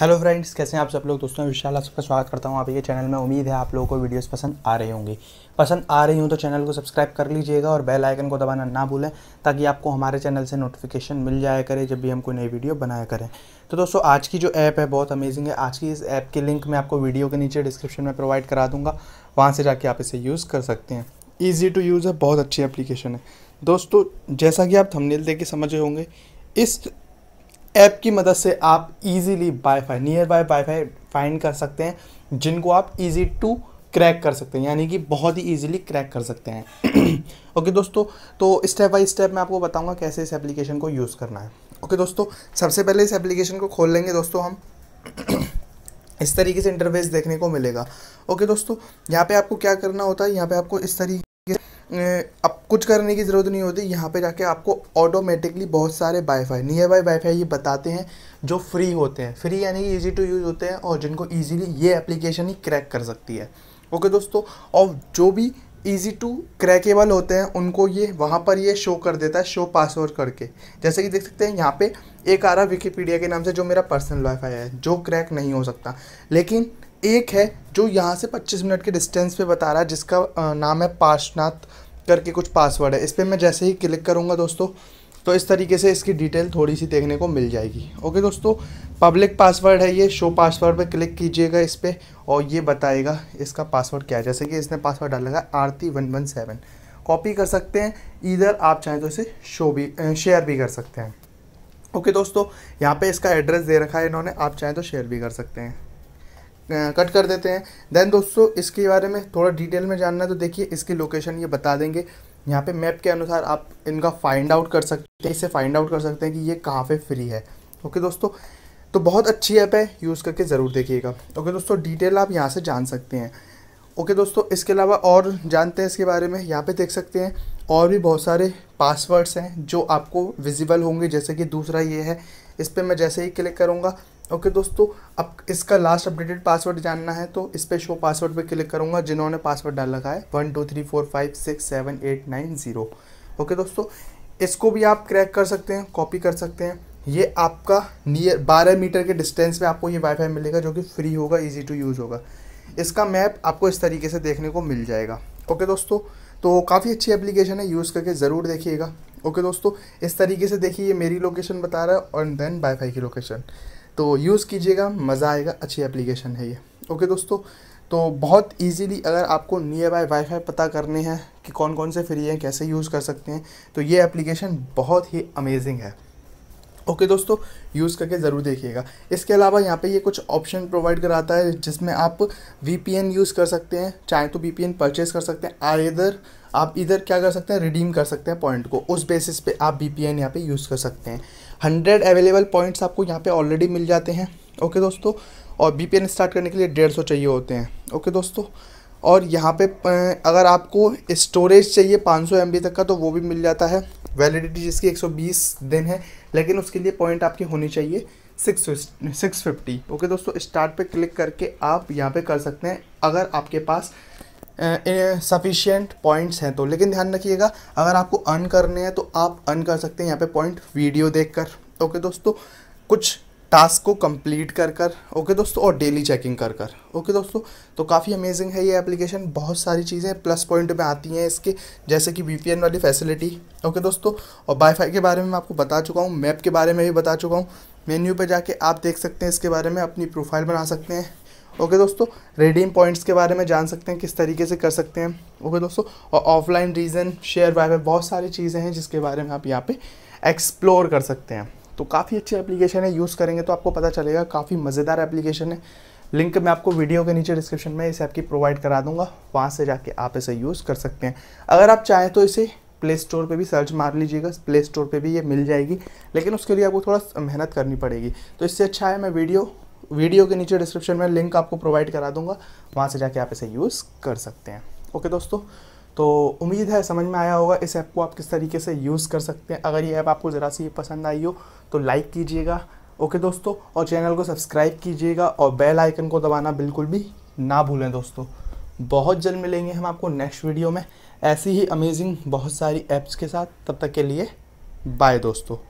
hello friends कैसे हैं आप सब लोग दोस्तों विशाल आप सबका स्वागत करता हूं आप ये चैनल में उम्मीद है आप लोगों को वीडियोस पसंद आ रहे होंगे पसंद आ रही हूं तो चैनल को सब्सक्राइब कर लीजिएगा और बेल आइकन को दबाना ना भूलें ताकि आपको हमारे चैनल से नोटिफिकेशन मिल जाया करे जब भी हम कोई नई वीडियो बनाया करें तो दोस्तों आज की जो ऐप है बहुत अमेजिंग है आज की इस ऐप की लिंक मैं आपको वीडियो के नीचे डिस्क्रिप्शन में प्रोवाइड करा दूँगा वहाँ से जाके आप इसे यूज़ कर सकते हैं ईजी टू यूज़ है बहुत अच्छी एप्लीकेशन है दोस्तों जैसा कि आप थंबनेल देख के समझ रहे होंगे इस ऐप की मदद से आप easily wifi nearby wifi find कर सकते हैं जिनको आप इजी टू क्रैक कर सकते हैं यानी कि बहुत ही इजीली क्रैक कर सकते हैं ओके okay, दोस्तों तो स्टेप बाय स्टेप मैं आपको बताऊंगा कैसे इस एप्लीकेशन को यूज़ करना है ओके okay, दोस्तों सबसे पहले इस एप्लीकेशन को खोल लेंगे दोस्तों हम इस तरीके से इंटरफेस देखने को मिलेगा ओके okay, दोस्तों यहाँ पे आपको क्या करना होता है यहाँ पे आपको इस तरीके अब कुछ करने की ज़रूरत नहीं होती यहाँ पे जाके आपको ऑटोमेटिकली बहुत सारे वाईफाई नियर बाई वाईफाई ये बताते हैं जो फ्री होते हैं फ्री यानी कि ईजी टू यूज़ होते हैं और जिनको ईजीली ये एप्लीकेशन ही क्रैक कर सकती है ओके दोस्तों और जो भी ईजी टू क्रैकेबल होते हैं उनको ये वहाँ पर ये शो कर देता है शो पासवर्ड करके जैसे कि देख सकते हैं यहाँ पे एक आ रहा विकीपीडिया के नाम से जो मेरा पर्सनल वाईफाई है जो क्रैक नहीं हो सकता लेकिन एक है जो यहाँ से 25 मिनट के डिस्टेंस पे बता रहा है जिसका नाम है पार्शनाथ करके कुछ पासवर्ड है इस पर मैं जैसे ही क्लिक करूँगा दोस्तों तो इस तरीके से इसकी डिटेल थोड़ी सी देखने को मिल जाएगी ओके दोस्तों पब्लिक पासवर्ड है ये शो पासवर्ड पे क्लिक कीजिएगा इस पर और ये बताएगा इसका पासवर्ड क्या है जैसे कि इसने पासवर्ड डाला है Aarti one one seven copy कर सकते हैं इधर आप चाहें तो इसे शो भी शेयर भी कर सकते हैं ओके दोस्तों यहाँ पे इसका एड्रेस दे रखा है इन्होंने आप चाहें तो शेयर भी कर सकते हैं कट कर देते हैं देन दोस्तों इसके बारे में थोड़ा डिटेल में जानना है तो देखिए इसकी लोकेशन ये बता देंगे यहाँ पे मैप के अनुसार आप इनका फाइंड आउट कर सकते हैं इससे फाइंड आउट कर सकते हैं कि ये कहाँ पे फ्री है ओके दोस्तों तो बहुत अच्छी ऐप है यूज़ करके ज़रूर देखिएगा ओके दोस्तों डिटेल आप यहाँ से जान सकते हैं ओके दोस्तों इसके अलावा और जानते हैं इसके बारे में यहाँ पे देख सकते हैं और भी बहुत सारे पासवर्ड्स हैं जो आपको विजिबल होंगे जैसे कि दूसरा ये है इस पर मैं जैसे ही क्लिक करूँगा ओके okay, दोस्तों अब इसका लास्ट अपडेटेड पासवर्ड जानना है तो इस पर शो पासवर्ड पे क्लिक करूँगा जिन्होंने पासवर्ड डाल रखा है one two three four five six seven eight nine zero okay दोस्तों इसको भी आप क्रैक कर सकते हैं कॉपी कर सकते हैं ये आपका नियर बारह मीटर के डिस्टेंस पे आपको ये वाईफाई मिलेगा जो कि फ्री होगा ईजी टू यूज़ होगा इसका मैप आपको इस तरीके से देखने को मिल जाएगा ओके okay, दोस्तों तो काफ़ी अच्छी एप्लीकेशन है यूज़ करके ज़रूर देखिएगा ओके दोस्तों इस तरीके से देखिए ये मेरी लोकेशन बता रहा है और देन वाईफाई की लोकेशन तो यूज़ कीजिएगा मज़ा आएगा अच्छी एप्लीकेशन है ये ओके दोस्तों तो बहुत इजीली अगर आपको नियर बाय वाईफाई पता करने हैं कि कौन कौन से फ्री हैं कैसे यूज़ कर सकते हैं तो ये एप्लीकेशन बहुत ही अमेजिंग है ओके okay, दोस्तों यूज़ करके ज़रूर देखिएगा इसके अलावा यहाँ पे ये कुछ ऑप्शन प्रोवाइड कराता है जिसमें आप वीपीएन यूज़ कर सकते हैं चाहे तो वीपीएन परचेज़ कर सकते हैं आर इधर आप इधर क्या कर सकते हैं रिडीम कर सकते हैं पॉइंट को उस बेसिस पे आप वीपीएन यहाँ पर यूज़ कर सकते हैं हंड्रेड अवेलेबल पॉइंट्स आपको यहाँ पर ऑलरेडी मिल जाते हैं ओके दोस्तों और वी स्टार्ट करने के लिए डेढ़ चाहिए होते हैं ओके दोस्तों और यहाँ पे अगर आपको स्टोरेज चाहिए 500 सौ तक का तो वो भी मिल जाता है वैलिडिटी जिसकी 120 दिन है लेकिन उसके लिए पॉइंट आपके होने चाहिए सिक्स सिक्स फिफ्टी ओके दोस्तों स्टार्ट पे क्लिक करके आप यहाँ पे कर सकते हैं अगर आपके पास सफिशियंट पॉइंट्स हैं तो लेकिन ध्यान रखिएगा अगर आपको अर्न करने हैं तो आप अर्न कर सकते हैं यहाँ पर पॉइंट वीडियो देख ओके दोस्तों कुछ टास्क को कंप्लीट कर कर ओके दोस्तों और डेली चेकिंग कर कर ओके दोस्तों तो काफ़ी अमेजिंग है ये एप्लीकेशन बहुत सारी चीज़ें प्लस पॉइंट में आती हैं इसके जैसे कि वी वाली फैसिलिटी ओके दोस्तों और वाईफाई के बारे में मैं आपको बता चुका हूँ मैप के बारे में भी बता चुका हूँ मेन्यू पर जाके आप देख सकते हैं इसके बारे में अपनी प्रोफाइल बना सकते हैं ओके okay, दोस्तों रेडीम पॉइंट्स के बारे में जान सकते हैं किस तरीके से कर सकते हैं ओके okay, दोस्तों और ऑफलाइन रीज़न शेयर वाई बहुत सारी चीज़ें हैं जिसके बारे में आप यहाँ पे एक्सप्लोर कर सकते हैं तो काफ़ी अच्छी एप्लीकेशन है यूज़ करेंगे तो आपको पता चलेगा काफ़ी मज़ेदार एप्लीकेशन है लिंक मैं आपको वीडियो के नीचे डिस्क्रिप्शन में इस ऐप की प्रोवाइड करा दूंगा वहाँ से जाके आप इसे यूज़ कर सकते हैं अगर आप चाहें तो इसे प्ले स्टोर पे भी सर्च मार लीजिएगा प्ले स्टोर पे भी ये मिल जाएगी लेकिन उसके लिए आपको थोड़ा मेहनत करनी पड़ेगी तो इससे अच्छा है मैं वीडियो वीडियो के नीचे डिस्क्रिप्शन में लिंक आपको प्रोवाइड करा दूंगा वहाँ से जाके आप इसे यूज़ कर सकते हैं ओके दोस्तों तो उम्मीद है समझ में आया होगा इस ऐप को आप किस तरीके से यूज़ कर सकते हैं अगर ये ऐप आपको ज़रा सी पसंद आई हो तो लाइक कीजिएगा ओके दोस्तों और चैनल को सब्सक्राइब कीजिएगा और बेल आइकन को दबाना बिल्कुल भी ना भूलें दोस्तों बहुत जल्द मिलेंगे हम आपको नेक्स्ट वीडियो में ऐसी ही अमेजिंग बहुत सारी ऐप्स के साथ तब तक के लिए बाय दोस्तों